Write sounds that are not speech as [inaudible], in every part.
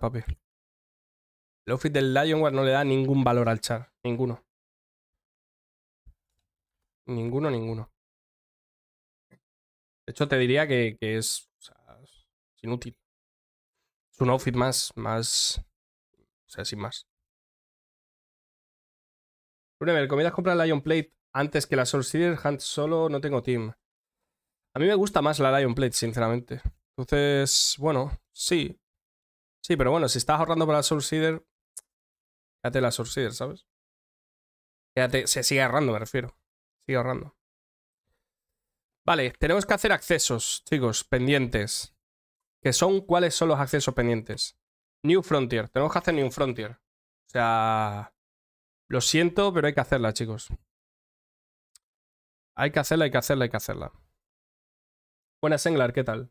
papel. El outfit del Lionware no le da ningún valor al char. Ninguno. Ninguno, ninguno. De hecho, te diría que, es, inútil. Es un outfit más, más. O sea, sin más. Brunemer, ¿comidas comprar Lion Plate antes que la Sorcerer Hunt solo? No tengo team. A mí me gusta más la Lion Plate, sinceramente. Entonces, bueno, sí. Sí, pero bueno, si estás ahorrando para la Soul Seeder, quédate la Soul Seeder, ¿sabes? se sigue ahorrando, me refiero. Sigue ahorrando. Vale, tenemos que hacer accesos, chicos, pendientes. ¿Qué son, ¿cuáles son los accesos pendientes? New Frontier. Tenemos que hacer New Frontier. O sea, lo siento, pero hay que hacerla, chicos. Hay que hacerla, hay que hacerla, hay que hacerla. Buena, Senglar, ¿qué tal?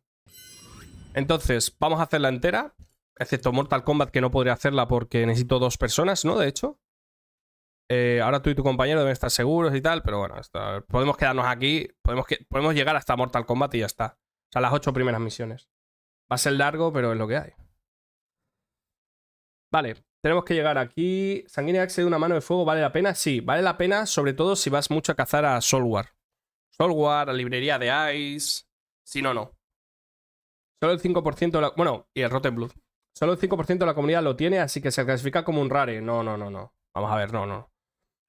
Entonces, vamos a hacerla entera. Excepto Mortal Kombat, que no podría hacerla porque necesito dos personas, ¿no? De hecho. Eh, ahora tú y tu compañero deben estar seguros y tal, pero bueno, podemos quedarnos aquí, podemos, podemos llegar hasta Mortal Kombat y ya está. O sea, las ocho primeras misiones. Va a ser largo, pero es lo que hay. Vale, tenemos que llegar aquí. Sanguínea Axe de una mano de fuego, ¿vale la pena? Sí, vale la pena, sobre todo si vas mucho a cazar a Solwar. Solwar, a librería de Ice. Si no, no. Solo el 5% de la... Bueno, y el Rotten Blood. Solo el 5% de la comunidad lo tiene, así que se clasifica como un rare. No, no, no, no. Vamos a ver, no, no.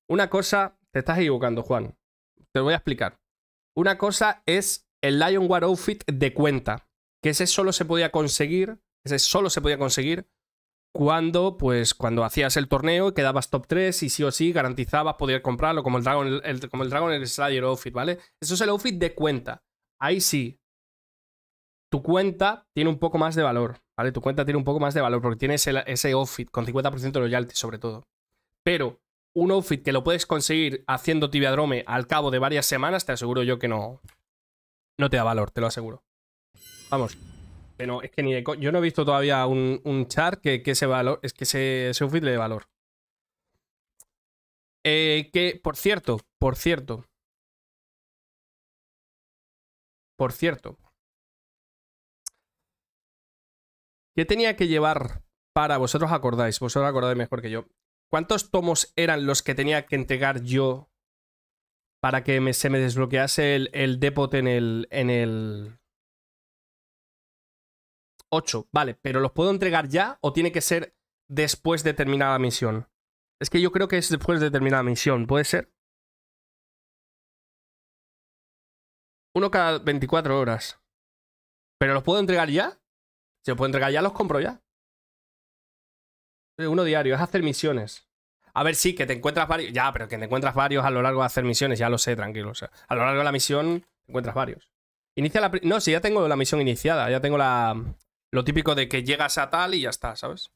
Una cosa, te estás equivocando, Juan. Te voy a explicar. Una cosa es el Lion War Outfit de cuenta, que ese solo se podía conseguir, ese solo se podía conseguir cuando, pues, cuando hacías el torneo y quedabas top 3 y sí o sí garantizabas poder comprarlo, como el Dragon, el, como el Dragon el Slayer Outfit, ¿vale? Eso es el outfit de cuenta. Ahí sí. Tu cuenta tiene un poco más de valor. Tu cuenta tiene un poco más de valor porque tienes ese outfit con 50% de loyalty sobre todo. Pero un outfit que lo puedes conseguir haciendo tibiadrome al cabo de varias semanas, te aseguro yo que no, no te da valor, te lo aseguro. Vamos. bueno es que ni Yo no he visto todavía un, un char que, ese Es que ese, outfit le dé valor. Eh, que, por cierto, por cierto. Por cierto. ¿Qué tenía que llevar para vosotros acordáis? Vosotros acordáis mejor que yo. ¿Cuántos tomos eran los que tenía que entregar yo para que me, se me desbloquease el, el depot en el, en el 8? Vale, pero ¿los puedo entregar ya o tiene que ser después de terminar misión? Es que yo creo que es después de terminar misión, ¿puede ser? Uno cada 24 horas. ¿Pero los puedo entregar ya? Si os puedo entregar ya, los compro ya. Uno diario, es hacer misiones. A ver, sí, que te encuentras varios. Ya, pero que te encuentras varios a lo largo de hacer misiones, ya lo sé, tranquilo. O sea, a lo largo de la misión encuentras varios. Inicia la. No, si ya tengo la misión iniciada. Ya tengo la. Lo típico de que llegas a tal y ya está, ¿sabes?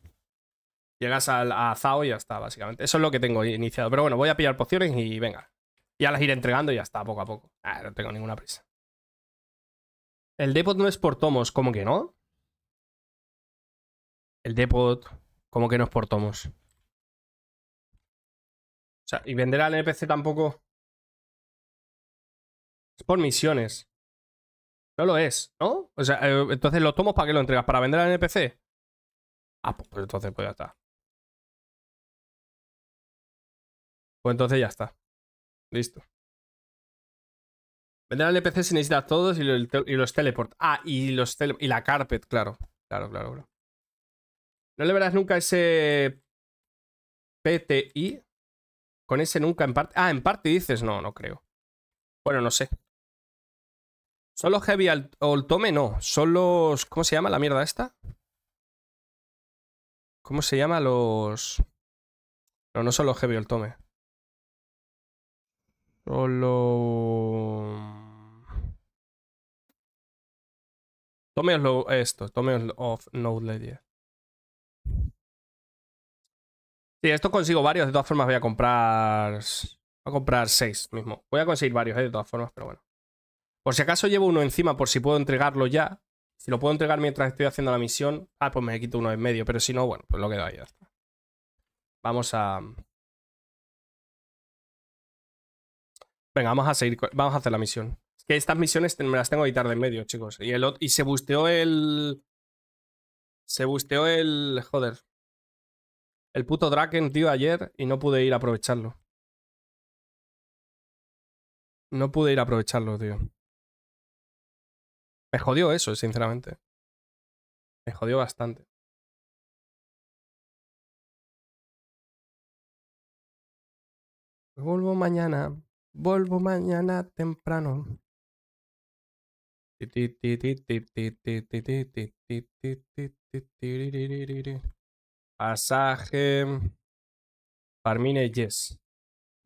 Llegas a, a Zao y ya está, básicamente. Eso es lo que tengo iniciado. Pero bueno, voy a pillar pociones y venga. Ya las iré entregando y ya está, poco a poco. Ah, no tengo ninguna prisa. El depot no es por tomos, ¿cómo que no? el Depot, como que nos portamos. O sea, y vender al NPC tampoco. Es por misiones. No lo es, ¿no? O sea, eh, entonces los tomos para qué lo entregas, para vender al NPC. Ah, pues, pues entonces pues ya está. Pues entonces ya está. Listo. Vender al NPC si necesitas todos y, los teleport. Ah, y los y la carpet, claro. Claro, claro, claro. No le verás nunca ese PTI. Con ese nunca en parte. Ah, en parte dices, no, no creo. Bueno, no sé. Son los heavy el tome, no. Son los. ¿Cómo se llama la mierda esta? ¿Cómo se llama los. No, no son los heavy el tome. Son los. Mm, Tomeos lo, esto, Tomeos of No Lady. Sí, esto consigo varios. De todas formas, voy a comprar. Voy a comprar seis mismo. Voy a conseguir varios, eh, de todas formas, pero bueno. Por si acaso llevo uno encima, por si puedo entregarlo ya. Si lo puedo entregar mientras estoy haciendo la misión. Ah, pues me quito uno en medio. Pero si no, bueno, pues lo quedo ahí. Vamos a. Venga, vamos a seguir. Vamos a hacer la misión. Es que estas misiones me las tengo que quitar de en medio, chicos. Y, el, y se busteó el. Se busteó el. Joder el puto Draken, tío, ayer y no pude ir a aprovecharlo. No pude ir a aprovecharlo, tío. Me jodió eso, sinceramente. Me jodió bastante. Vuelvo mañana. Vuelvo mañana temprano. Pasaje. Parmine Yes.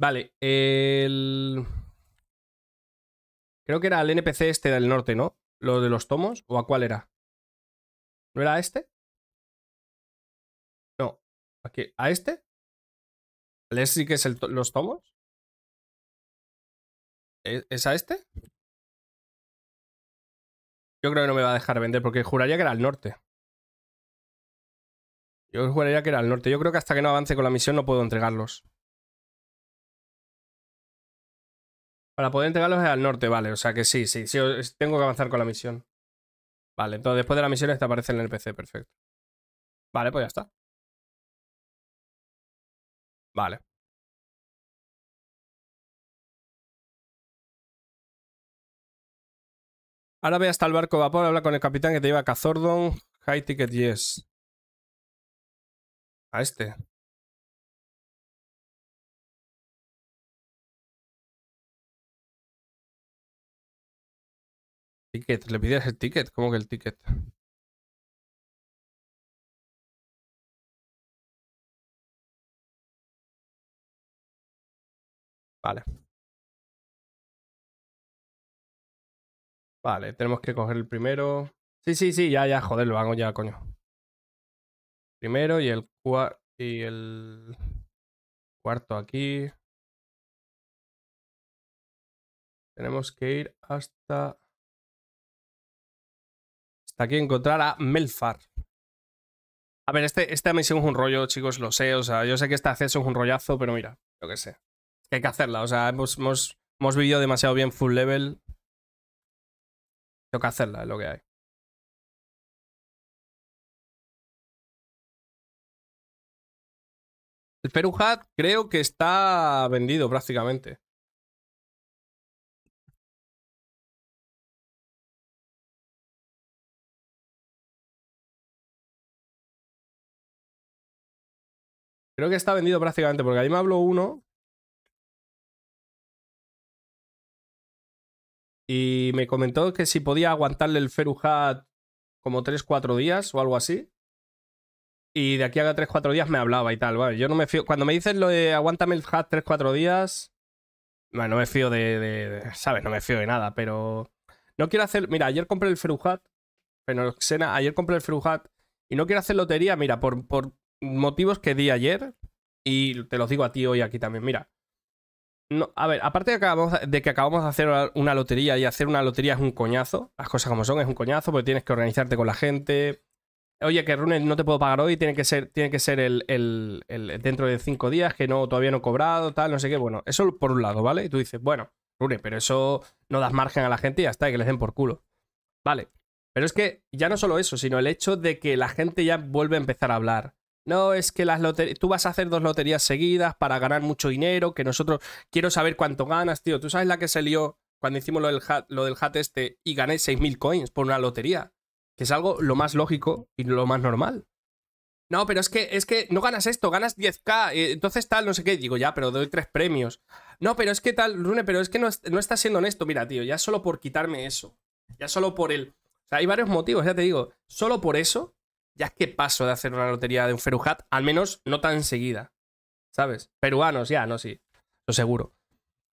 Vale, el. Creo que era el NPC este del norte, ¿no? Lo de los tomos, ¿o a cuál era? ¿No era a este? No. Aquí, ¿A este? ¿Les sí que es los tomos? ¿Es, ¿Es a este? Yo creo que no me va a dejar vender porque juraría que era al norte. Yo juraría que era al norte. Yo creo que hasta que no avance con la misión no puedo entregarlos. Para poder entregarlos es al norte, vale. O sea que sí, sí, sí. Tengo que avanzar con la misión. Vale, entonces después de la misión te aparece en el PC, perfecto. Vale, pues ya está. Vale. Ahora ve hasta el barco vapor, habla con el capitán que te lleva a Cazordon. High Ticket Yes a este. Ticket, le pides el ticket, ¿cómo que el ticket? Vale. Vale, tenemos que coger el primero. Sí, sí, sí, ya, ya, joder, lo hago ya, coño primero y el, cuarto aquí. Tenemos que ir hasta... Hasta aquí encontrar a Melfar. A ver, este, esta misión es un rollo, chicos, lo sé. O sea, yo sé que este acceso es un rollazo, pero mira, lo que sé. hay que hacerla. O sea, hemos, hemos vivido demasiado bien full level. Tengo que hacerla, es lo que hay. Feru Hat creo que está vendido prácticamente. Creo que está vendido prácticamente, porque ahí me habló uno. Y me comentó que si podía aguantarle el hat como 3-4 días o algo así y de aquí a 3-4 días me hablaba y tal, ¿vale? Yo no me fío. Cuando me dices lo de aguántame el hat 3-4 días, bueno, no me fío de, ¿Sabes? No me fío de nada, pero. No quiero hacer. Mira, ayer compré el Feruhat. Pero Xena, ayer compré el Feruhat. Y no quiero hacer lotería, mira, por, por motivos que di ayer. Y te los digo a ti hoy aquí también, mira. No, a ver, aparte de que, acabamos, de que acabamos de hacer una lotería y hacer una lotería es un coñazo, las cosas como son, es un coñazo porque tienes que organizarte con la gente, oye, que Rune, no te puedo pagar hoy, tiene que ser, tiene que ser el, dentro de cinco días, que no, todavía no he cobrado, tal, no sé qué. Bueno, eso por un lado, ¿vale? Y tú dices, bueno, Rune, pero eso no das margen a la gente y ya está, y que les den por culo. Vale. Pero es que ya no solo eso, sino el hecho de que la gente ya vuelve a empezar a hablar. No, es que las loterías. Tú vas a hacer dos loterías seguidas para ganar mucho dinero, que nosotros. Quiero saber cuánto ganas, tío. ¿Tú sabes la que se lió cuando hicimos lo del hat, lo del hat este y gané 6.000 coins por una lotería? Que es algo lo más lógico y lo más normal. No, pero es que, es que no ganas esto, ganas 10k, eh, entonces tal, no sé qué. Digo, ya, pero doy tres premios. No, pero es que tal, Rune, pero es que no, no estás siendo honesto. Mira, tío, ya solo por quitarme eso. Ya solo por el... O sea, hay varios motivos, ya te digo. Solo por eso, ya es que paso de hacer una lotería de un Feruhat, al menos no tan seguida. ¿Sabes? Peruanos, ya, no, sí. Lo seguro.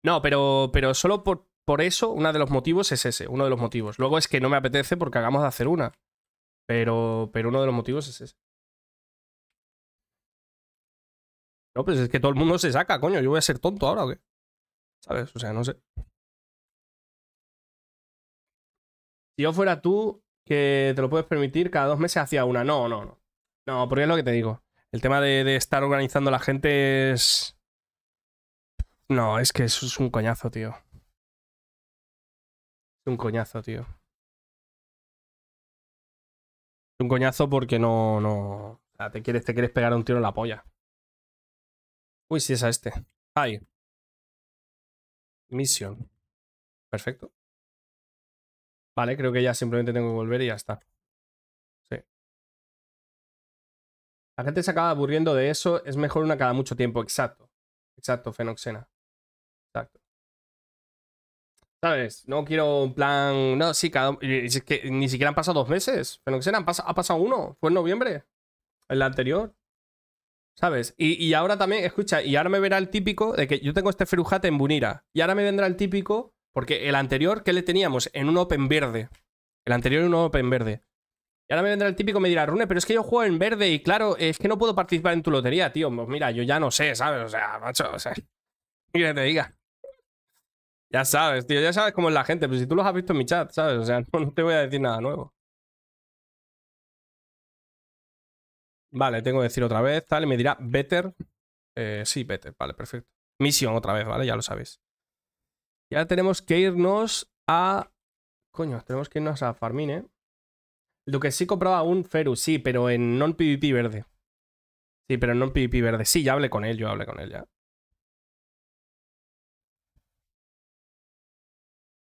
No, pero, pero solo por, por eso, uno de los motivos es ese, uno de los motivos. Luego es que no me apetece porque hagamos de hacer una. Pero, pero uno de los motivos es ese. No, pues es que todo el mundo se saca, coño. ¿Yo voy a ser tonto ahora o qué? ¿Sabes? O sea, no sé. Si yo fuera tú, que te lo puedes permitir, cada dos meses hacía una. No, no, no. No, porque es lo que te digo. El tema de, de estar organizando a la gente es... No, es que eso es un coñazo, tío. Es un coñazo, tío. Es un coñazo porque no, no... te quieres, te quieres pegar un tiro en la polla. Uy, sí es a este. Ahí. Misión. Perfecto. Vale, creo que ya simplemente tengo que volver y ya está. Sí. La gente se acaba aburriendo de eso. Es mejor una cada mucho tiempo. Exacto. Exacto, Fenoxena. ¿Sabes? No quiero un plan. No, sí, cada... es que ni siquiera han pasado dos meses. Pero que serán, ha pasado uno. Fue en noviembre. El anterior. ¿Sabes? Y, ahora también, escucha, y ahora me verá el típico de que yo tengo este ferujate en Bunira. Y ahora me vendrá el típico, porque el anterior, que le teníamos? En un Open verde. El anterior en un Open verde. Y ahora me vendrá el típico y me dirá, Rune, pero es que yo juego en verde y claro, es que no puedo participar en tu lotería, tío. Pues mira, yo ya no sé, ¿sabes? O sea, macho, o sea. [laughs] que te diga. Ya sabes, tío, ya sabes cómo es la gente, pero pues, si tú los has visto en mi chat, ¿sabes? O sea, [laughs] no, te voy a decir nada nuevo. Vale, tengo que decir otra vez, tal, me dirá better. Eh, sí, better, vale, perfecto. Misión otra vez, ¿vale? Ya lo sabes. Ya tenemos que irnos a... Coño, tenemos que irnos a Farmine. ¿eh? Lo que sí compraba un Feru, sí, pero en non-PvP verde. Sí, pero en non-PvP verde. Sí, ya hablé con él, yo hablé con él ya.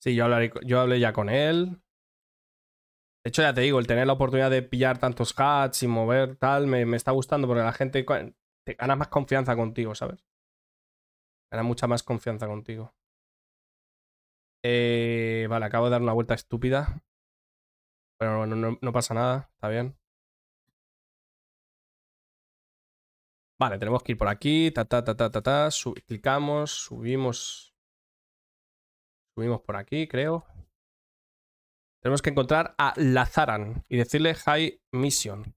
Sí, yo, hablé ya con él. De hecho, ya te digo, el tener la oportunidad de pillar tantos hats y mover tal, me, está gustando porque la gente te gana más confianza contigo, ¿sabes? Gana mucha más confianza contigo. Eh, vale, acabo de dar una vuelta estúpida. Pero no, pasa nada, está bien. Vale, tenemos que ir por aquí. Ta, ta, ta, ta, ta, clicamos, subimos Subimos por aquí, creo. Tenemos que encontrar a Lazaran y decirle High Mission.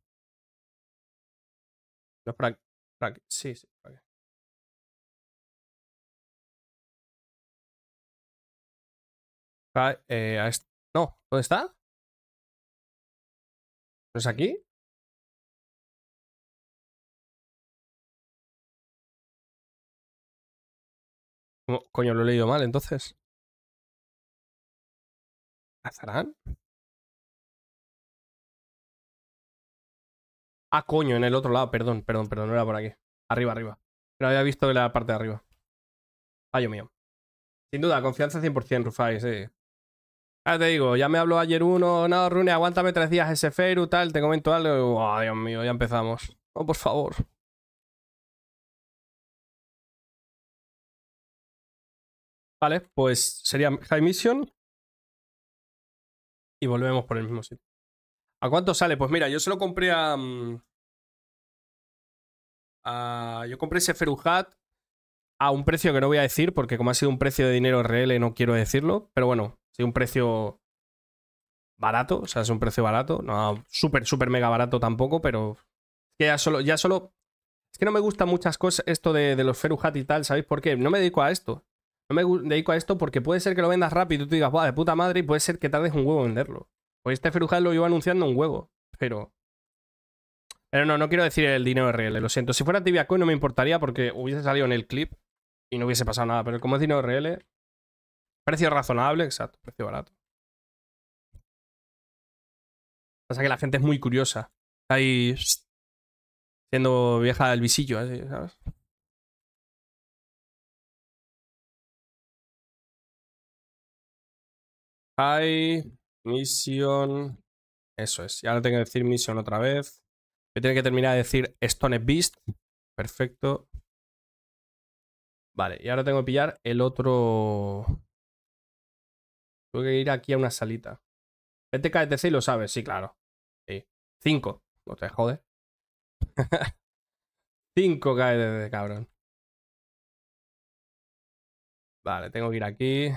No Sí, sí, eh, No, ¿dónde está? es aquí? coño lo he leído mal entonces? Ah, coño, en el otro lado, perdón, perdón, perdón, no era por aquí. Arriba, arriba. Pero había visto la parte de arriba. Dios mío. Sin duda, confianza 100%, Rufai, sí. Ya ah, te digo, ya me habló ayer uno, no, Rune, aguántame tres días ese Feiru tal, te comento algo. Oh, Dios mío, ya empezamos. No, oh, por favor. Vale, pues sería High Mission y volvemos por el mismo sitio. ¿A cuánto sale? Pues mira, yo se lo compré a. Mm, yo compré ese Feruhat a un precio que no voy a decir, porque como ha sido un precio de dinero real no quiero decirlo. Pero bueno, sí, un precio barato, o sea, es un precio barato. No, súper, súper mega barato tampoco, pero. Que ya solo, ya solo. Es que no me gusta muchas cosas esto de, los Feruhat y tal, ¿sabéis por qué? No me dedico a esto. No me dedico a esto porque puede ser que lo vendas rápido y tú te digas, de puta madre, y puede ser que tardes un huevo en venderlo. Hoy pues este Ferujal lo iba anunciando un huevo, pero... Pero no, no quiero decir el dinero RL, eh, lo siento. Si fuera Tibia no me importaría porque hubiese salido en el clip y no hubiese pasado nada. Pero como es dinero RL, eh, precio razonable, exacto, precio barato. Pasa que la gente es muy curiosa. Ahí... Siendo vieja del visillo, así, ¿sabes? Hay... mission. Eso es. Y ahora tengo que decir mission otra vez. Yo tengo que terminar de decir Stone Beast. Perfecto. Vale, y ahora tengo que pillar el otro. Tengo que ir aquí a una salita. Vete de y lo sabes, sí, claro. Sí. 5. No te jodes. [laughs] 5 de... cabrón. Vale, tengo que ir aquí.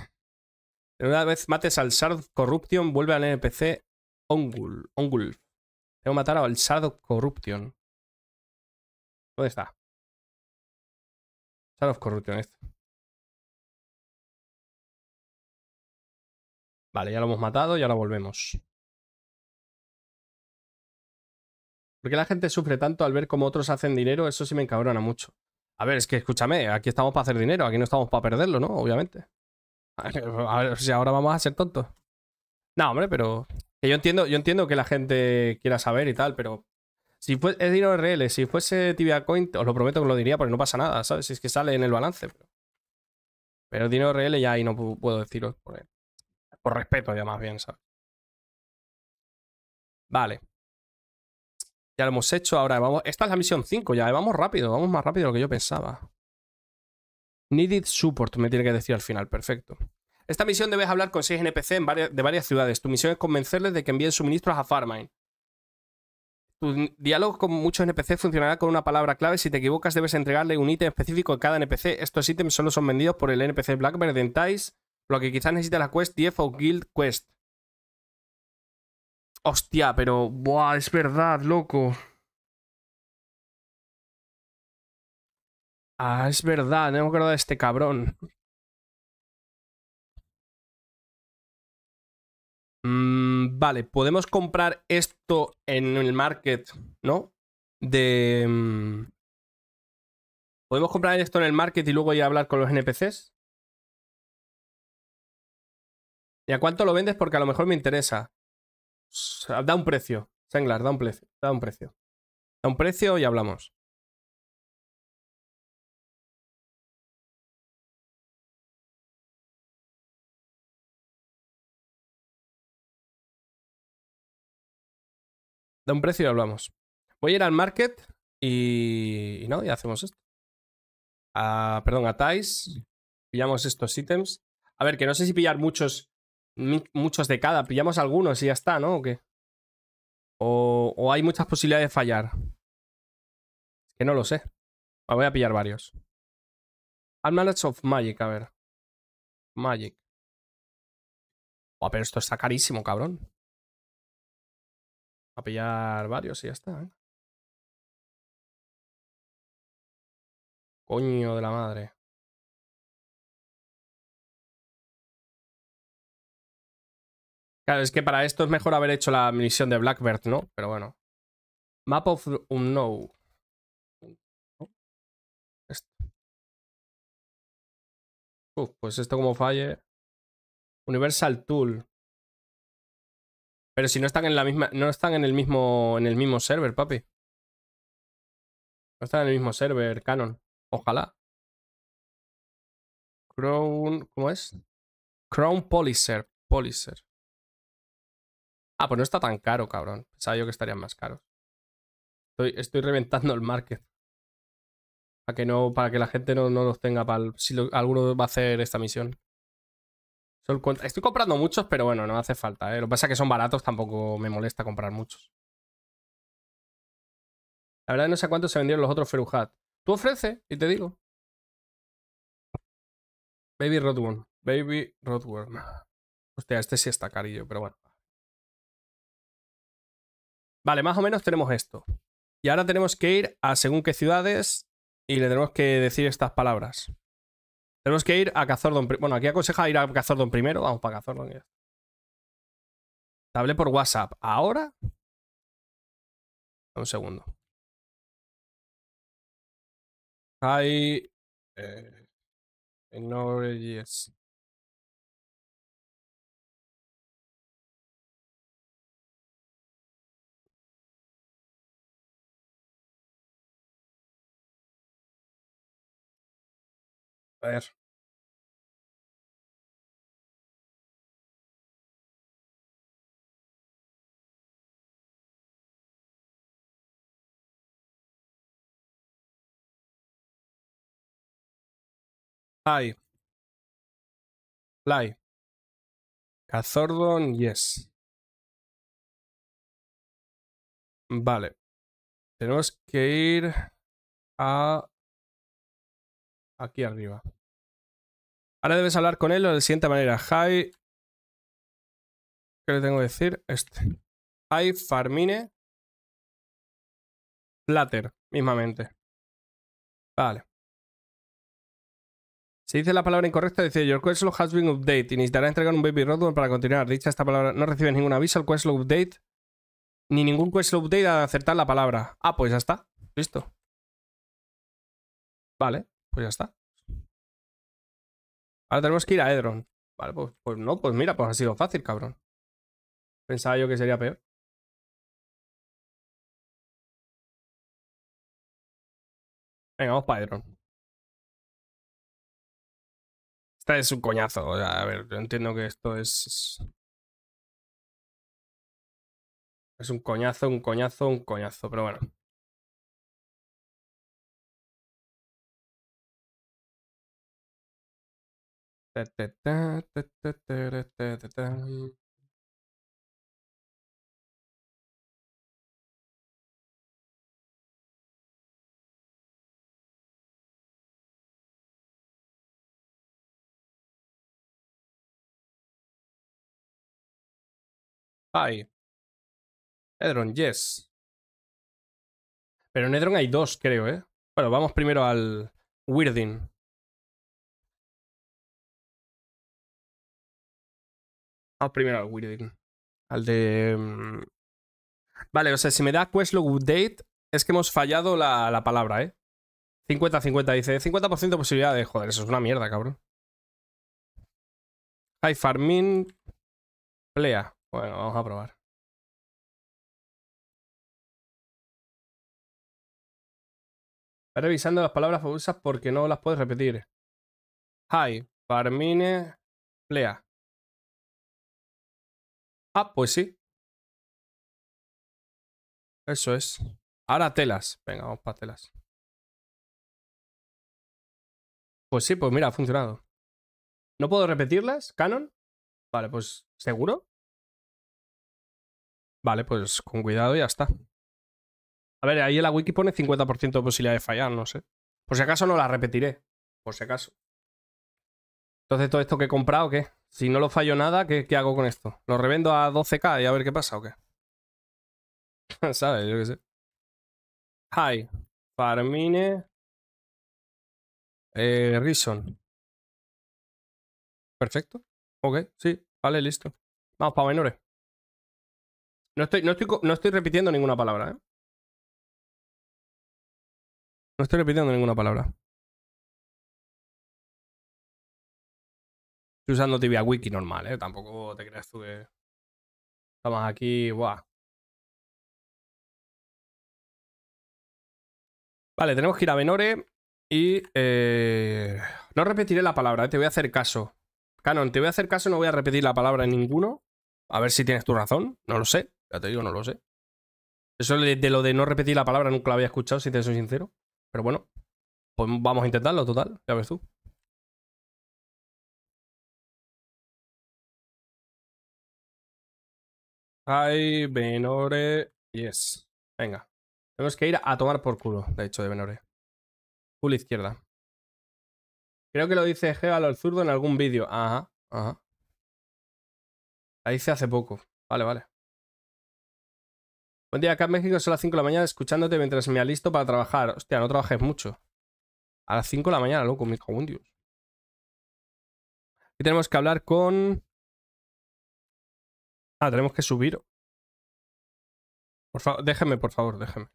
Una vez mates al Sard Corruption, vuelve al NPC Ongul. Ongul. Tengo que matar al Shard Corruption. ¿Dónde está? Shard Corruption, este. Vale, ya lo hemos matado y ahora volvemos. ¿Por qué la gente sufre tanto al ver cómo otros hacen dinero? Eso sí me encabrona mucho. A ver, es que escúchame, aquí estamos para hacer dinero, aquí no estamos para perderlo, ¿no? Obviamente. [laughs] A ver, si ahora vamos a ser tontos. No, hombre, pero. yo entiendo, yo entiendo que la gente quiera saber y tal, pero. Si fuese es dinero RL, si fuese Tibia Coin, os lo prometo que lo diría porque no pasa nada, ¿sabes? Si es que sale en el balance. Pero, dinero RL ya ahí no puedo deciros por, por respeto, ya más bien, ¿sabes? Vale. Ya lo hemos hecho, ahora vamos. Esta es la misión 5, ya eh, vamos rápido, vamos más rápido de lo que yo pensaba. Needed support, me tiene que decir al final, perfecto. Esta misión debes hablar con 6 NPC en de varias ciudades. Tu misión es convencerles de que envíen suministros a Farmine. Tu diálogo con muchos NPC funcionará con una palabra clave. Si te equivocas, debes entregarle un ítem específico a cada NPC. Estos ítems solo son vendidos por el NPC Blackbird Entice, lo que quizás necesite la Quest 10 o Guild Quest. Hostia, pero... Buah, es verdad, loco. Ah, es verdad, no me acuerdo de este cabrón. Mm, vale, podemos comprar esto en el market, ¿no? De... Mm, ¿Podemos comprar esto en el market y luego ir a hablar con los NPCs? ¿Y a cuánto lo vendes? Porque a lo mejor me interesa. Da un precio. Senglar, da un precio. Da un precio. Da un precio y hablamos. un precio y hablamos. Voy a ir al market y, no, y hacemos esto. perdón, a Ties. Pillamos estos ítems. A ver, que no sé si pillar muchos, muchos de cada. Pillamos algunos y ya está, ¿no? ¿O qué? O, hay muchas posibilidades de fallar. Que no lo sé. voy a pillar varios. Almanacs of Magic, a ver. Magic. pero esto está carísimo, cabrón. A pillar varios y ya está. Coño de la madre. Claro, es que para esto es mejor haber hecho la misión de Blackbird, ¿no? Pero bueno. Map of Unknown. Uf, pues esto como falle. Universal Tool. Pero si no están en la misma. No están en el mismo. En el mismo server, papi. No están en el mismo server, Canon. Ojalá. Crown. ¿Cómo es? Crown Policer. Policer. Ah, pues no está tan caro, cabrón. Pensaba yo que estarían más caros. Estoy, estoy reventando el market. Para que no, para que la gente no, los tenga para si alguno va a hacer esta misión. Estoy comprando muchos, pero bueno, no hace falta. ¿eh? Lo que pasa es que son baratos, tampoco me molesta comprar muchos. La verdad no sé cuánto se vendieron los otros Feruhat. Tú ofrece y te digo. Baby Rodworm. Baby Rodworm. Hostia, este sí está carillo, pero bueno. Vale, más o menos tenemos esto. Y ahora tenemos que ir a según qué ciudades y le tenemos que decir estas palabras. Tenemos que ir a Cazordon. Bueno, aquí aconseja ir a Cazordon primero. Vamos para Cazordon. Ya. Te hablé por WhatsApp. ¿Ahora? Un segundo. Hay... Eh, ignore yes. A ver. Hi. Fly. Cazordon, yes. Vale. Tenemos que ir a... Aquí arriba. Ahora debes hablar con él de la siguiente manera. Hi... ¿Qué le tengo que decir? Este. Hi, Farmine. Flatter, mismamente. Vale. Si dice la palabra incorrecta, dice Your quest log has been updated y necesitará entregar un baby roadmap para continuar. Dicha esta palabra no recibe ningún aviso al quest lo update ni ningún quest lo update a acertar la palabra. Ah, pues ya está. Listo. Vale, pues ya está. Ahora tenemos que ir a Edron. Vale, pues, pues no, pues mira, pues ha sido fácil, cabrón. Pensaba yo que sería peor. Venga, vamos para Edron. es un coñazo. O a ver, yo entiendo que esto es... Es un coñazo, un coñazo, un coñazo, pero bueno. Hi. Edron, yes. Pero en Edron hay dos, creo, ¿eh? Bueno, vamos primero al Weirdin. Vamos primero al Weirding, Al de... Mm, vale, o sea, si me da quest log Update, es que hemos fallado la, la palabra, ¿eh? 50-50, dice. 50% de posibilidad de... Joder, eso es una mierda, cabrón. Hi, farming... Plea. Bueno, vamos a probar. Está revisando las palabras famosas porque no las puedes repetir. Hi, Parmine Plea. Ah, pues sí. Eso es. Ahora telas. Venga, vamos para telas. Pues sí, pues mira, ha funcionado. ¿No puedo repetirlas, Canon? Vale, pues seguro. Vale, pues con cuidado ya está. A ver, ahí en la wiki pone 50% de posibilidad de fallar, no sé. Por si acaso no la repetiré. Por si acaso. Entonces, ¿todo esto que he comprado qué? Si no lo fallo nada, ¿qué, hago con esto? ¿Lo revendo a 12k y a ver qué pasa o qué? [laughs] ¿Sabes? Yo qué sé. Hi. Farmine. Eh, Perfecto. Ok, sí. Vale, listo. Vamos para menores. No estoy, repitiendo ninguna palabra, ¿eh? No estoy repitiendo ninguna palabra. Estoy usando tibia wiki normal, ¿eh? Tampoco te creas tú que... Estamos aquí, Vale, tenemos que ir a Menore. y... Eh, no repetiré la palabra, ¿eh? te voy a hacer caso. Canon, te voy a hacer caso, no voy a repetir la palabra en ninguno. A ver si tienes tu razón, no lo sé. Ya te digo, no lo sé. Eso de, lo de no repetir la palabra nunca la había escuchado, si te soy sincero. Pero bueno, pues vamos a intentarlo, total, ya ves tú. Ay, Benore. Yes. Venga. Tenemos que ir a tomar por culo, de hecho, de Benore. Pula izquierda. Creo que lo dice Gevalo el zurdo en algún vídeo. Ajá, ajá. La hice hace poco. Vale, vale. Buen día, acá en México son las 5 de la mañana escuchándote mientras me alisto para trabajar. Hostia, no trabajes mucho. A las 5 de la mañana, loco, mi hijo, un Dios. Y tenemos que hablar con... Ah, tenemos que subir. Por favor, déjeme, por favor, déjeme.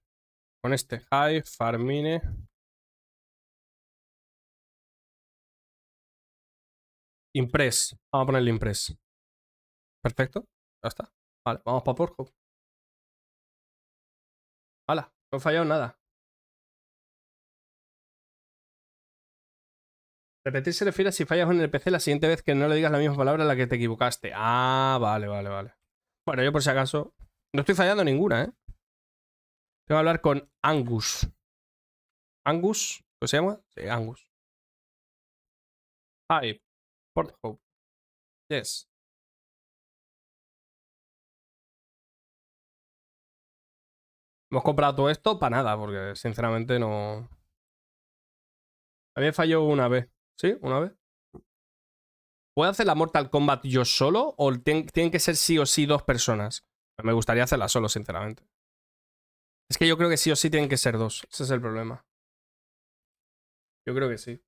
Con este. Hi, Farmine. Impress. Vamos a ponerle Impress. Perfecto. Ya está. Vale, vamos para Porco. Hola, no he fallado nada. Repetir se refiere si fallas en el PC la siguiente vez que no le digas la misma palabra a la que te equivocaste. Ah, vale, vale, vale. Bueno, yo por si acaso. No estoy fallando ninguna, ¿eh? Tengo que hablar con Angus. ¿Angus? ¿Cómo se llama? Sí, Angus. Hi. Port Hope. Yes. Hemos comprado todo esto para nada, porque sinceramente no... A mí me falló una vez. ¿Sí? ¿Una vez? ¿Puedo hacer la Mortal Kombat yo solo o tienen que ser sí o sí dos personas? Me gustaría hacerla solo, sinceramente. Es que yo creo que sí o sí tienen que ser dos. Ese es el problema. Yo creo que sí.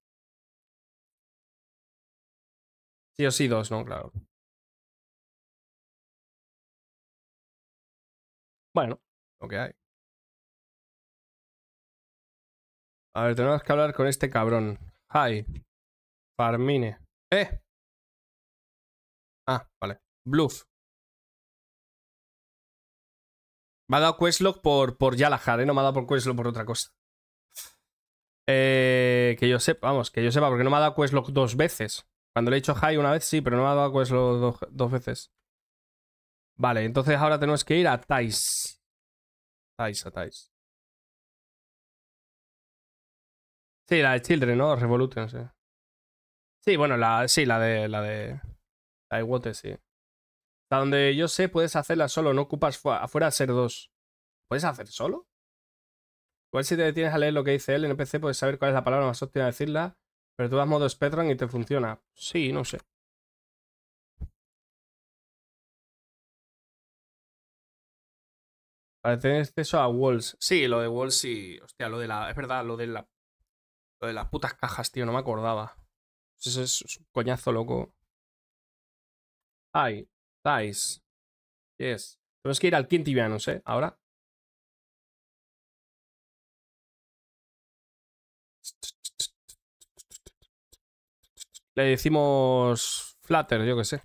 Sí o sí dos, ¿no? Claro. Bueno, lo que hay. A ver, tenemos que hablar con este cabrón. Hi. Farmine. ¡Eh! Ah, vale. Bluff. Me ha dado questlock por, por Yalahar, ¿eh? No me ha dado por por otra cosa. Eh, que yo sepa, vamos, que yo sepa, porque no me ha dado questlock dos veces. Cuando le he dicho hi una vez sí, pero no me ha dado questlock dos veces. Vale, entonces ahora tenemos que ir a Thais. Thais, a Thais. Sí, la de Children, ¿no? Revolution, sí. Sí, bueno, la, sí, la de. La de. La de Water, sí. Hasta donde yo sé, puedes hacerla solo, no ocupas afuera ser dos. ¿Puedes hacer solo? Igual si te detienes a leer lo que dice él el NPC, puedes saber cuál es la palabra más óptima de decirla, pero tú vas modo Spectrum y te funciona. Sí, no sé. Para tener acceso a Walls. Sí, lo de Walls y. Hostia, lo de la. Es verdad, lo de la de las putas cajas, tío, no me acordaba. Ese pues es, un coñazo loco. Ay, Dice. Yes. Tenemos que ir al Quintivianos, ¿eh? Ahora. Le decimos Flutter, yo que sé.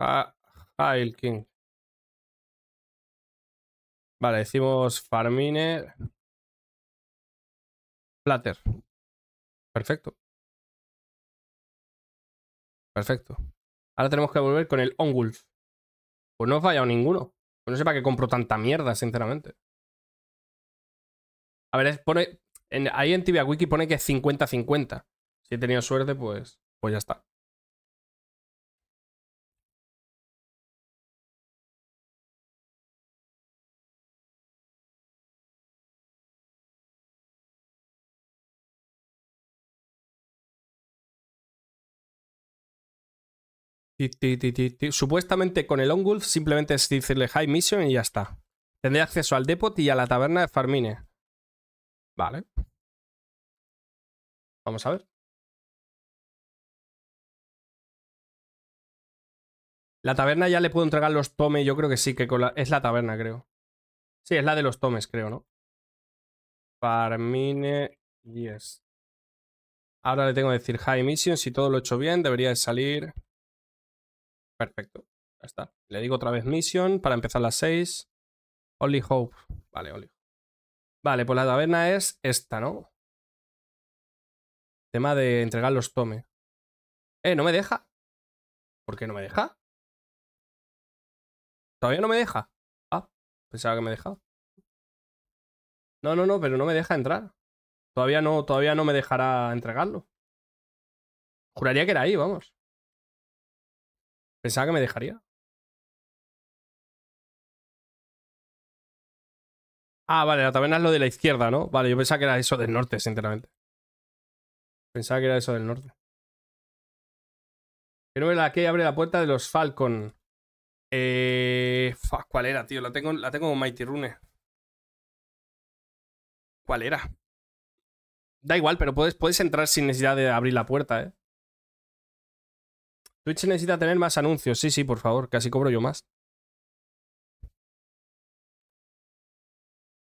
Ah, el King. Vale, decimos Farminer. Plater. Perfecto. Perfecto. Ahora tenemos que volver con el Ongulf. Pues no he fallado ninguno. Pues no sé para qué compro tanta mierda, sinceramente. A ver, pone. ahí en Tibia Wiki pone que es 50-50. Si he tenido suerte, pues, pues ya está. Supuestamente con el Ongulf simplemente es decirle High Mission y ya está. Tendré acceso al depot y a la taberna de Farmine. Vale. Vamos a ver. La taberna ya le puedo entregar los tomes, yo creo que sí, que es la taberna, creo. Sí, es la de los tomes, creo, ¿no? Farmine Yes. Ahora le tengo que decir High mission. si todo lo he hecho bien, debería salir... Perfecto. Ya está. Le digo otra vez misión para empezar las 6. Only Hope. Vale, Only Vale, pues la taberna es esta, ¿no? Tema de entregar los tome. Eh, no me deja. ¿Por qué no me deja? ¿Todavía no me deja? Ah, pensaba que me dejaba. No, no, no, pero no me deja entrar. Todavía no, todavía no me dejará entregarlo. Juraría que era ahí, vamos. Pensaba que me dejaría. Ah, vale, la taberna es lo de la izquierda, ¿no? Vale, yo pensaba que era eso del norte, sinceramente. Pensaba que era eso del norte. Pero la que abre la puerta de los Falcon. Eh. ¿Cuál era, tío? La tengo, la tengo Mighty Rune. ¿Cuál era? Da igual, pero puedes, puedes entrar sin necesidad de abrir la puerta, ¿eh? Twitch necesita tener más anuncios. Sí, sí, por favor, casi cobro yo más.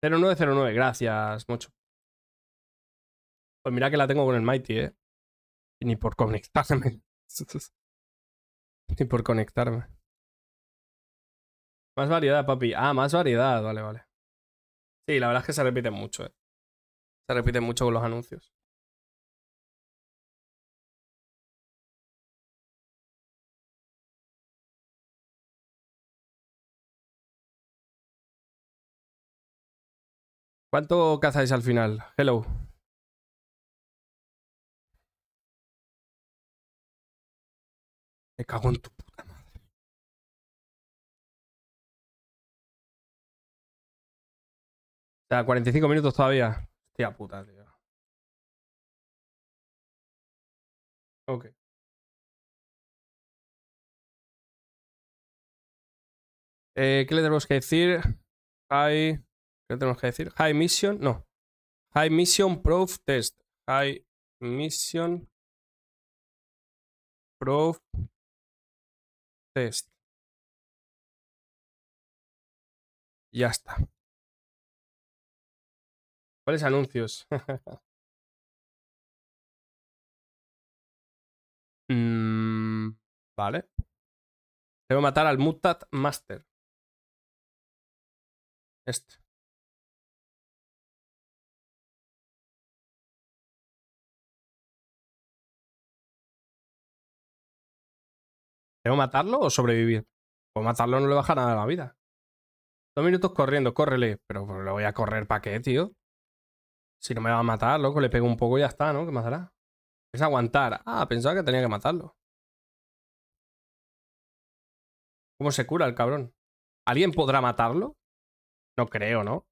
0909, gracias, mucho. Pues mira que la tengo con el Mighty, ¿eh? ni por conectarme. [laughs] ni por conectarme. Más variedad, papi. Ah, más variedad, vale, vale. Sí, la verdad es que se repite mucho, ¿eh? Se repite mucho con los anuncios. ¿Cuánto cazáis al final? Hello. Me cago en tu puta madre. O sea, 45 minutos todavía. Hostia puta, tío. Ok. Eh, ¿Qué le tenemos que decir? Hay... ¿Qué tenemos que decir? High Mission, no. High Mission Proof Test. High Mission Proof Test. Ya está. ¿Cuáles anuncios? [laughs] Mm, vale. Debo matar al Mutat Master. Este. ¿Debo matarlo o sobrevivir? Pues matarlo no le baja nada a la vida. Dos minutos corriendo, córrele. Pero lo le voy a correr para qué, tío. Si no me va a matar, loco, le pego un poco y ya está, ¿no? ¿Qué más hará? Es aguantar. Ah, pensaba que tenía que matarlo. ¿Cómo se cura el cabrón? ¿Alguien podrá matarlo? No creo, ¿no?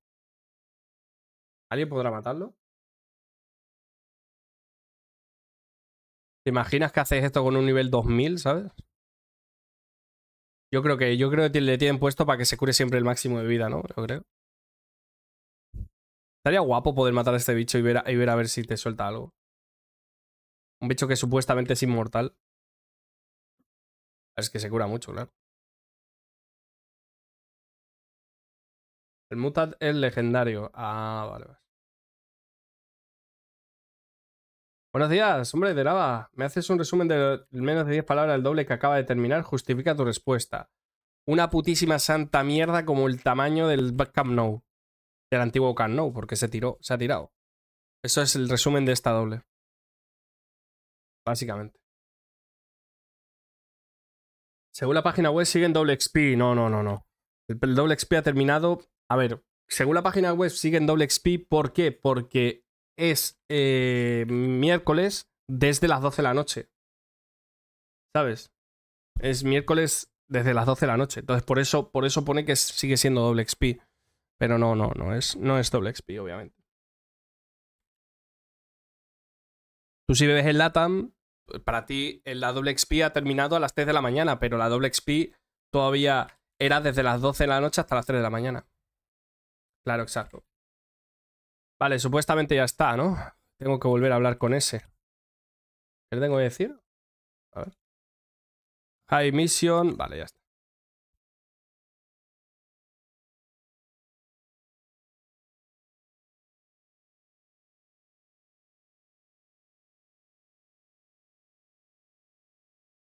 ¿Alguien podrá matarlo? ¿Te imaginas que haces esto con un nivel 2000, sabes? Yo creo que, yo creo que le tienen puesto para que se cure siempre el máximo de vida, ¿no? Yo creo. Estaría guapo poder matar a este bicho y ver a, ver a ver si te suelta algo. Un bicho que supuestamente es inmortal. Es que se cura mucho, claro. El mutad es legendario. Ah, vale, vale. Buenos días, hombre de lava. Me haces un resumen de menos de 10 palabras del doble que acaba de terminar. Justifica tu respuesta. Una putísima santa mierda como el tamaño del Camp No. Del antiguo Camp No. porque se tiró, se ha tirado. Eso es el resumen de esta doble. Básicamente. Según la página web siguen doble XP. No, no, no, no. El, el doble XP ha terminado. A ver, según la página web siguen doble XP. ¿Por qué? Porque es eh, miércoles desde las 12 de la noche. ¿Sabes? Es miércoles desde las 12 de la noche. Entonces, por eso, por eso pone que sigue siendo doble XP. Pero no, no, no es, no es doble XP, obviamente. Tú si bebes el LATAM, para ti eh, la doble XP ha terminado a las 3 de la mañana, pero la doble XP todavía era desde las 12 de la noche hasta las 3 de la mañana. Claro, exacto. Vale, supuestamente ya está, ¿no? Tengo que volver a hablar con ese. ¿Qué le tengo que decir? A ver. High Mission. Vale, ya está.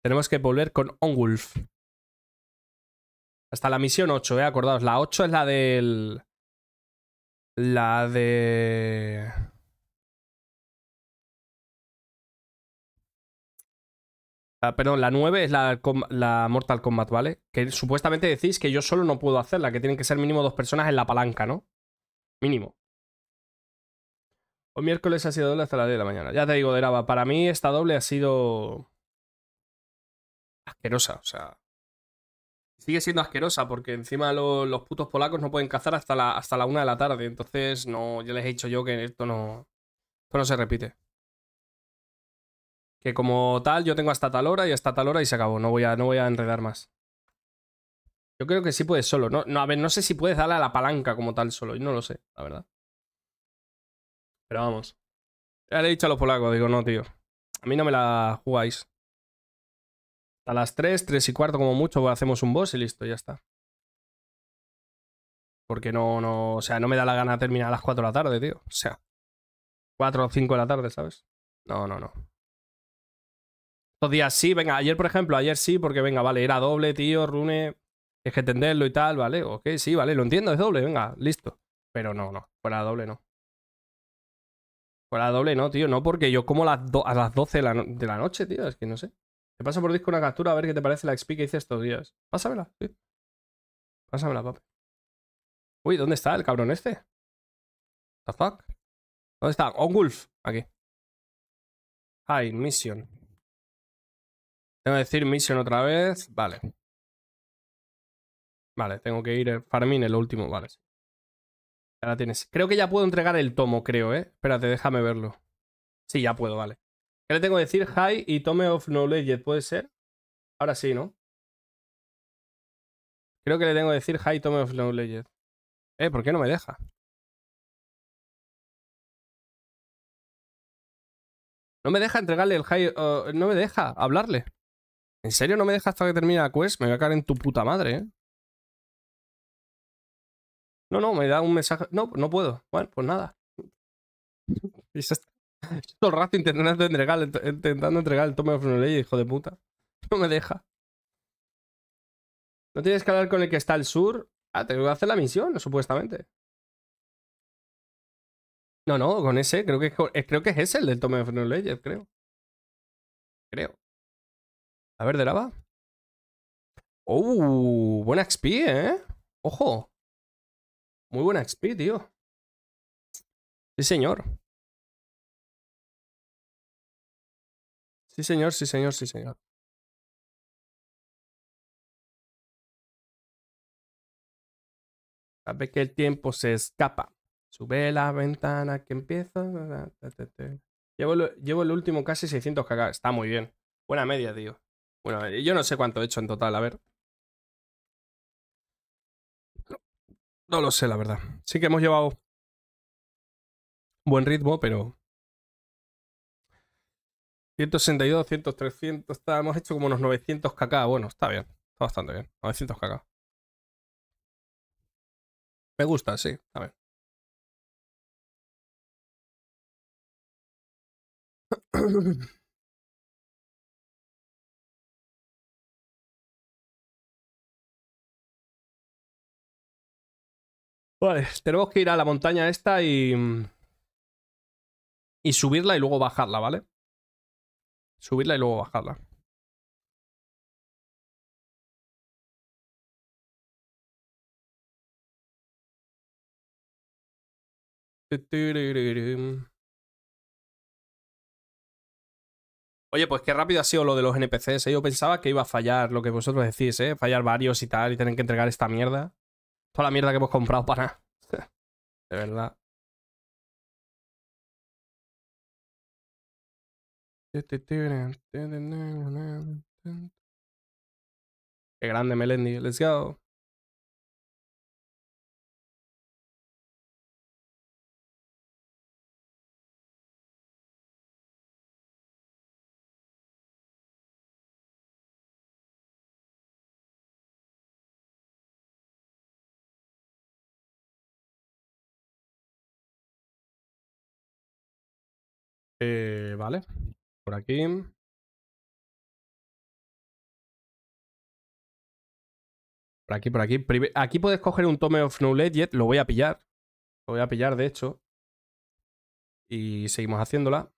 Tenemos que volver con OnWolf. Hasta la misión 8, ¿eh? Acordaos, la 8 es la del... La de... Ah, perdón, la 9 es la, Mortal Kombat, ¿vale? Que supuestamente decís que yo solo no puedo hacerla, que tienen que ser mínimo dos personas en la palanca, ¿no? Mínimo. Hoy miércoles ha sido doble hasta las 10 de la mañana. Ya te digo, Deraba, para mí esta doble ha sido... asquerosa, o sea sigue siendo asquerosa porque encima los putos polacos no pueden cazar hasta la, hasta la una de la tarde. Entonces, no, ya les he dicho yo que esto no, se repite. Que como tal, yo tengo hasta tal hora y hasta tal hora y se acabó. No voy a, no voy a enredar más. Yo creo que sí puedes solo. No, a ver, no sé si puedes darle a la palanca como tal solo. Yo no lo sé, la verdad. Pero vamos. Ya le he dicho a los polacos, digo, no, tío. A mí no me la jugáis. A las 3, 3 y cuarto como mucho pues, hacemos un boss y listo, ya está. Porque no, no, o sea, no me da la gana terminar a las 4 de la tarde, tío. O sea, 4 o 5 de la tarde, ¿sabes? No, no, no. Estos días sí, venga, ayer por ejemplo, ayer sí, porque venga, vale, era doble, tío, rune, es que entenderlo y tal, vale, ok, sí, vale, lo entiendo, es doble, venga, listo. Pero no, no, fuera doble no. Fuera doble no, tío, no, porque yo como a las, a las 12 de la noche, tío, es que no sé. Te paso por disco una captura a ver qué te parece la XP que hice estos días. Pásamela, Pásamela, papi. Uy, ¿dónde está el cabrón este? The fuck? ¿Dónde está? On wolf. Aquí. Hi, mission. Tengo que decir mission otra vez. Vale. Vale, tengo que ir farming el último. Vale. Ya la tienes. Creo que ya puedo entregar el tomo, creo, ¿eh? Espérate, déjame verlo. Sí, ya puedo, vale. ¿Qué le tengo que decir? hi y Tome of no legend ¿puede ser? Ahora sí, ¿no? Creo que le tengo que decir hi Tome of legend Eh, ¿por qué no me deja? No me deja entregarle el hi oh, no me deja hablarle. ¿En serio no me deja hasta que termine la quest? Me voy a caer en tu puta madre, ¿eh? No, no, me da un mensaje... No, no puedo. Bueno, pues nada. [laughs] Todo el rato intentando entregar, intentando entregar el Tome de ley hijo de puta. No me deja. ¿No tienes que hablar con el que está al sur? Ah, tengo que hacer la misión, supuestamente. No, no, con ese, creo que, eh, creo que es ese el del Tome de ley, eh, creo. Creo. A ver, de lava. ¡Oh! Buena XP, ¿eh? ¡Ojo! Muy buena XP, tío. Sí, señor. Sí, señor, sí, señor, sí, señor. Sabe que el tiempo se escapa. Sube la ventana que empieza. Llevo, el último casi 600 kg. Está muy bien. Buena media, tío. Bueno, yo no sé cuánto he hecho en total, a ver. No lo sé, la verdad. Sí que hemos llevado buen ritmo, pero 162, 100, 300, hemos hecho como unos 900 kk. Bueno, está bien, está bastante bien. 900 kk. Me gusta, sí, está bien. [coughs] Vale, tenemos que ir a la montaña esta y... Y subirla y luego bajarla, ¿vale? subirla y luego bajarla. Oye, pues qué rápido ha sido lo de los NPCs. ¿eh? Yo pensaba que iba a fallar lo que vosotros decís, ¿eh? Fallar varios y tal y tener que entregar esta mierda. Toda la mierda que hemos comprado para [laughs] de verdad. Qué grande, Melendi. Let's go. Eh, vale por aquí Por aquí, por aquí. Aquí puedes coger un Tome of No Lo voy a pillar. Lo voy a pillar, de hecho. Y seguimos haciéndola.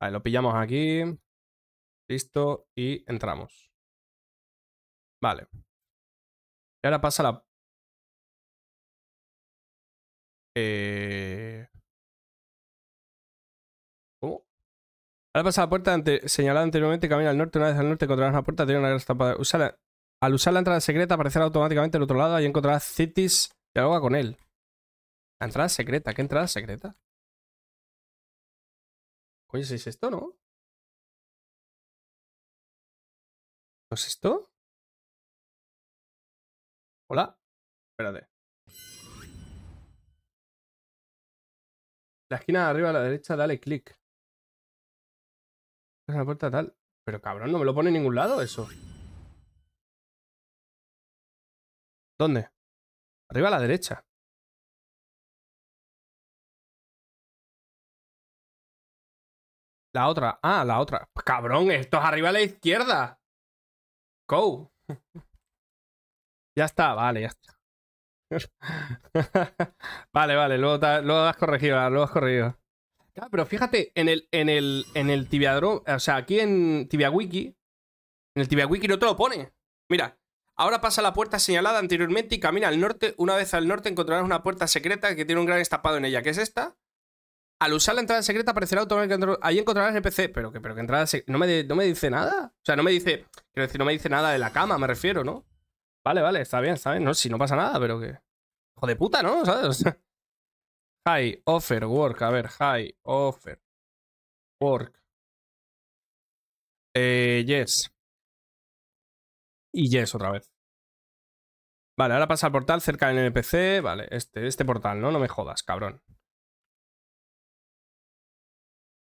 Vale, lo pillamos aquí. Listo, y entramos. Vale. Y ahora pasa la... Eh. ¿Cómo? Ahora pasa la puerta señalada anteriormente, camina al norte, una vez al norte encontrarás una puerta, tiene una gran estampada. Al usar la entrada secreta aparecerá automáticamente el otro lado y encontrarás Cities dialoga con él. La entrada secreta, ¿qué entrada secreta? Oye, ¿es esto, no? es esto? Hola. Espérate. La esquina de arriba a la derecha, dale clic. Es la puerta tal. Pero cabrón, no me lo pone en ningún lado eso. ¿Dónde? Arriba a la derecha. La otra. Ah, la otra. Pues cabrón, esto es arriba a la izquierda. Go. ya está, vale, ya está. [laughs] vale, vale, luego, lo has corregido, pero fíjate, en el, en el, en el o sea, aquí en wiki en el wiki no te lo pone. Mira, ahora pasa la puerta señalada anteriormente y camina al norte. Una vez al norte encontrarás una puerta secreta que tiene un gran estapado en ella, que es esta al usar la entrada secreta aparecerá automáticamente. Ahí encontrarás el PC. Pero que, pero que entrada secreta. ¿No me, dice nada? O sea, no me dice. Quiero decir, no me dice nada de la cama, me refiero, ¿no? Vale, vale, está bien, está bien. No, si no pasa nada, pero que. Hijo de puta, ¿no? [laughs] ¿Sabes? high, offer, work. A ver, high, offer, work. Eh, yes. Y yes otra vez. Vale, ahora pasa al portal cerca del NPC. Vale, este, este portal, ¿no? No me jodas, cabrón.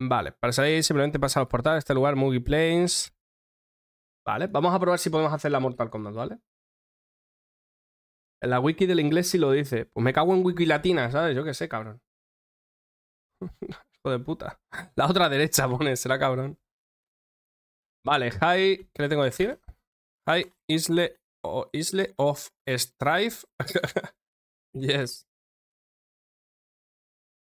Vale, para salir simplemente pasa a los portales, este lugar, Moogie Plains. Vale, vamos a probar si podemos hacer la Mortal Kombat, ¿vale? En la wiki del inglés sí lo dice. Pues me cago en wiki latina, ¿sabes? Yo qué sé, cabrón. [laughs] Hijo de puta. La otra derecha pone, será cabrón. Vale, hi... ¿Qué le tengo que decir? Hi, Isle, isle of Strife. [laughs] yes.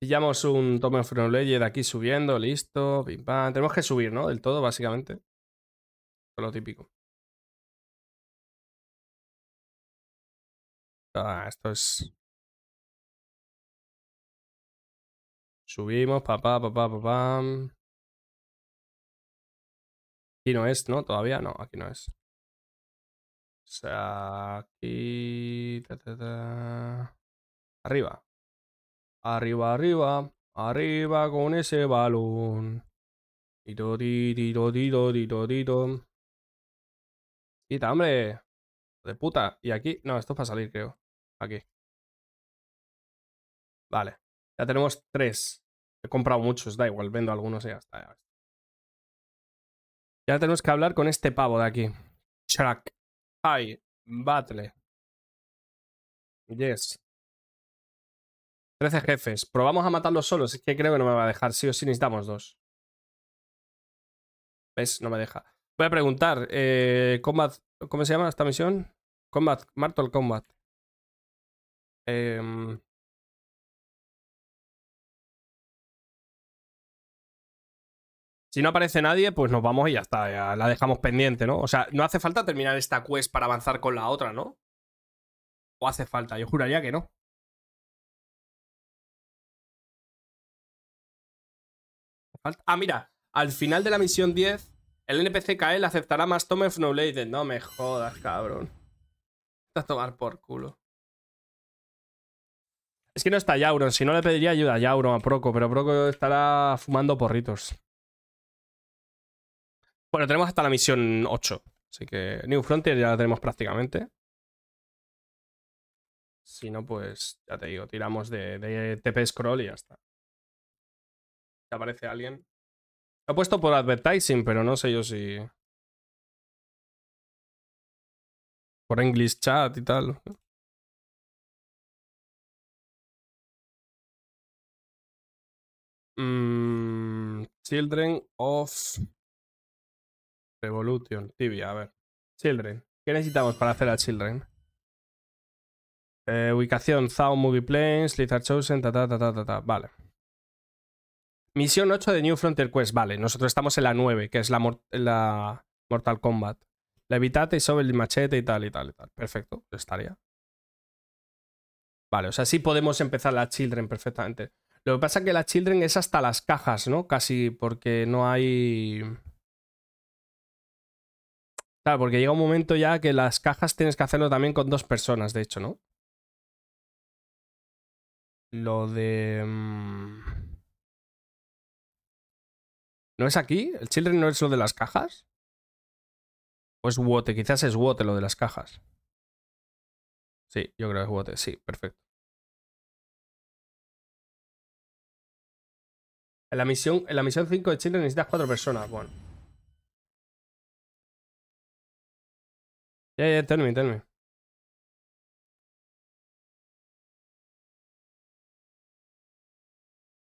Pillamos un Tome of Legend aquí subiendo, listo, pim pam. Tenemos que subir, ¿no? Del todo, básicamente. lo típico. Ah, esto es. Subimos, papá, papá, papá. Aquí no es, ¿no? Todavía no, aquí no es. O sea, aquí. Arriba. Arriba, arriba, arriba con ese balón. Tito, tito, tito, tito, tito. Quita, hombre. De puta. Y aquí. No, esto es para salir, creo. Aquí. Vale. Ya tenemos tres. He comprado muchos, da igual, vendo algunos y ya está. Ya, tenemos que hablar con este pavo de aquí. Chuck. ay Battle. Yes. 13 jefes. Probamos a matarlos solos. Es que creo que no me va a dejar. Sí o sí necesitamos dos. ¿Ves? No me deja. Voy a preguntar. Eh, combat. ¿Cómo se llama esta misión? Combat. Martel Combat. Em, si no aparece nadie, pues nos vamos y ya está, la dejamos pendiente, ¿no? O sea, no hace falta terminar esta quest para avanzar con la otra, ¿no? O hace falta, yo juraría que no. Ah, mira, al final de la misión 10, el NPC Kael aceptará más Tome of No me jodas, cabrón. ¿Estás a tomar por culo. Es que no está Yauron, si no le pediría ayuda a Yauron, a Proco, pero Proco estará fumando porritos. Bueno, tenemos hasta la misión 8, así que New Frontier ya la tenemos prácticamente. Si no, pues ya te digo, tiramos de, de TP Scroll y ya está aparece alguien. Lo he puesto por advertising, pero no sé yo si... Por English chat y tal. Mm, children of Revolution. Tibia, a ver. Children. ¿Qué necesitamos para hacer a Children? Eh, ubicación, Zao, Movie Planes, Lizard Chosen, ta ta ta ta ta ta. Vale. Misión 8 de New Frontier Quest. Vale, nosotros estamos en la 9, que es la, Mortal Kombat. La evitate y sobre el machete y tal y tal y tal. Perfecto, estaría. Vale, o sea, sí podemos empezar la Children perfectamente. Lo que pasa es que la Children es hasta las cajas, ¿no? Casi, porque no hay... Claro, porque llega un momento ya que las cajas tienes que hacerlo también con dos personas, de hecho, ¿no? Lo de... Mm, ¿No es aquí? ¿El children no es lo de las cajas? ¿O es Wote? Quizás es Wote lo de las cajas. Sí, yo creo que es Wote. Sí, perfecto. En la misión, la misión 5 de children necesitas 4 personas. Bueno. Ya, ya, tell me, tell me.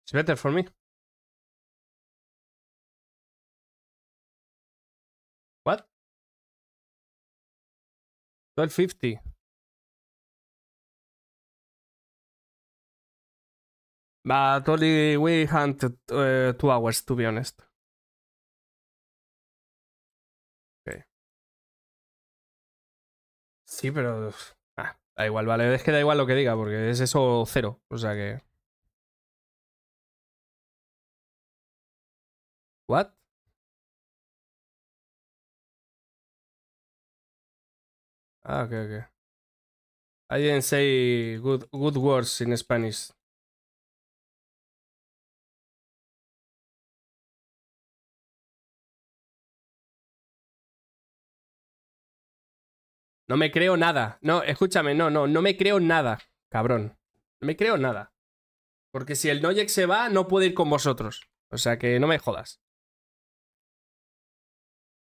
It's better for me. 1250. But only we hunt eh, two hours, to be honest. Okay. Sí, pero... Ah, da igual, vale. Es que da igual lo que diga, porque es eso cero. O sea que... What? Ah, ok, ok. I didn't say good, good words in Spanish. No me creo nada. No, escúchame, no, no, no me creo nada, cabrón. No me creo nada. Porque si el Noyek se va, no puede ir con vosotros. O sea que no me jodas.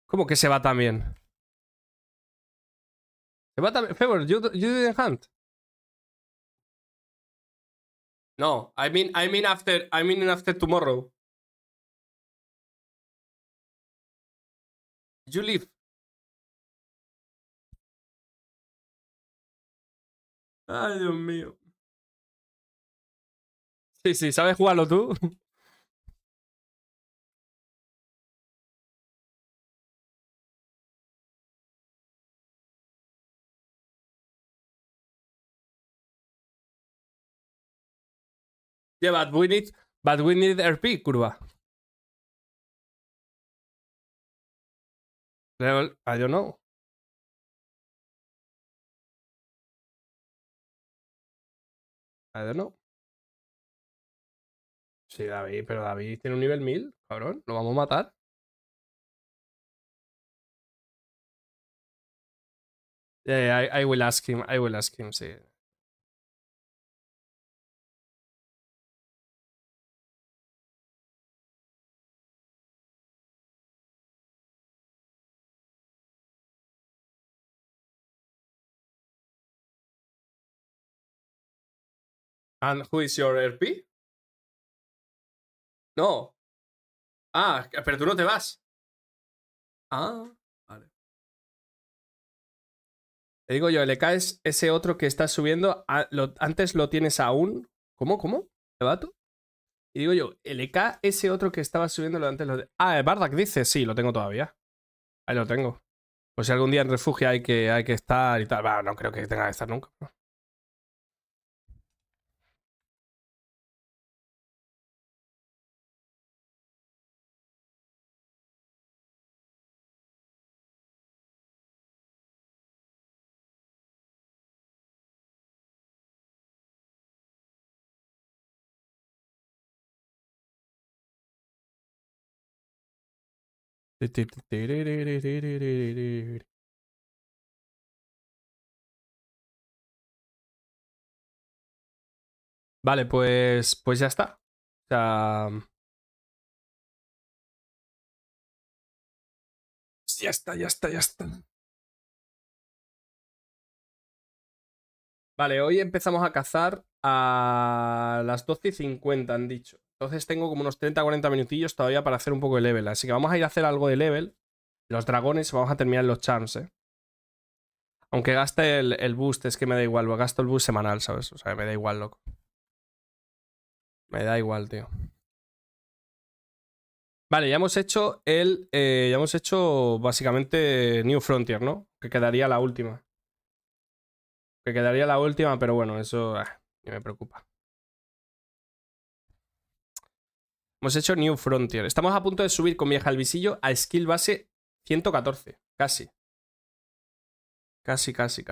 ¿Cómo que se va también? favor, you, didn't hunt. No, I mean, I mean after, I mean after tomorrow. You leave. Ay, Dios mío. Sí, sí, ¿sabes jugarlo tú? [laughs] Yeah, but we need, but we need RP, curva. Level, I ah, don't know. I ah, don't know. Sí, David, pero David tiene un nivel 1000, cabrón. Lo vamos a matar. Yeah, I, I will ask him. I will ask him, sí. And who is your RP? No. Ah, pero tú no te vas. Ah, vale. Te digo yo, LK e es ese otro que está subiendo. A, lo, antes lo tienes aún. ¿Cómo? ¿Cómo? ¿Te tú? Y digo yo, LK, e ese otro que estaba subiendo lo antes. Lo de... Ah, Bardak dice, sí, lo tengo todavía. Ahí lo tengo. Pues si algún día en refugio hay que, hay que estar y tal. no creo que tenga que estar nunca. Vale, pues, pues ya está. O sea... Mm. Pues ya está, ya está, ya está. Vale, hoy empezamos a cazar a las 12 y 50, han dicho. Entonces tengo como unos 30-40 minutillos todavía para hacer un poco de level. Así que vamos a ir a hacer algo de level. Los dragones, vamos a terminar los charms, ¿eh? Aunque gaste el, boost, es que me da igual. Gasto el boost semanal, ¿sabes? O sea, me da igual, loco. Me da igual, tío. Vale, ya hemos hecho el... Eh, ya hemos hecho básicamente New Frontier, ¿no? Que quedaría la última. Que quedaría la última, pero bueno, eso... Ah. No me preocupa. Hemos hecho New Frontier. Estamos a punto de subir con vieja al visillo a skill base 114. Casi. Casi, casi, casi.